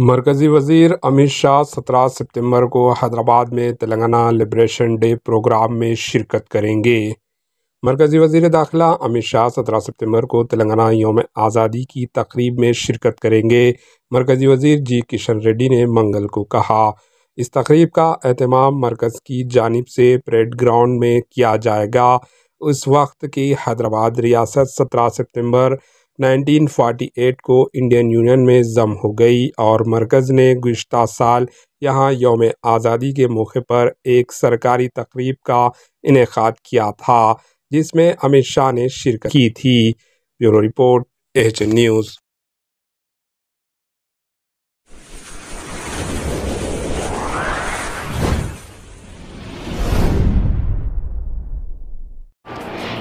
मरकज़ी वज़ीर अमित शाह सत्रह सितंबर को हैदराबाद में तेलंगाना लिब्रेशन डे प्रोग्राम में शिरकत करेंगे मरकज़ी वजीर दाखिला अमित शाह सत्रह सितंबर को तेलंगाना योम आज़ादी की तकरीब में शिरकत करेंगे मरकज़ी वजीर जी किशन रेड्डी ने मंगल को कहा इस तकरीब का अहतमाम मरकज़ की जानब से परेड ग्राउंड में किया जाएगा उस वक्त की हैदराबाद रियासत सत्रह सितम्बर 1948 को इंडियन यूनियन में जम हो गई और मरकज़ ने गुज्त साल यहाँ योम आज़ादी के मौके पर एक सरकारी तकरीब का इनका किया था जिसमें अमित शाह ने शिरकत की थी ब्यूरो रिपोर्ट एच न्यूज़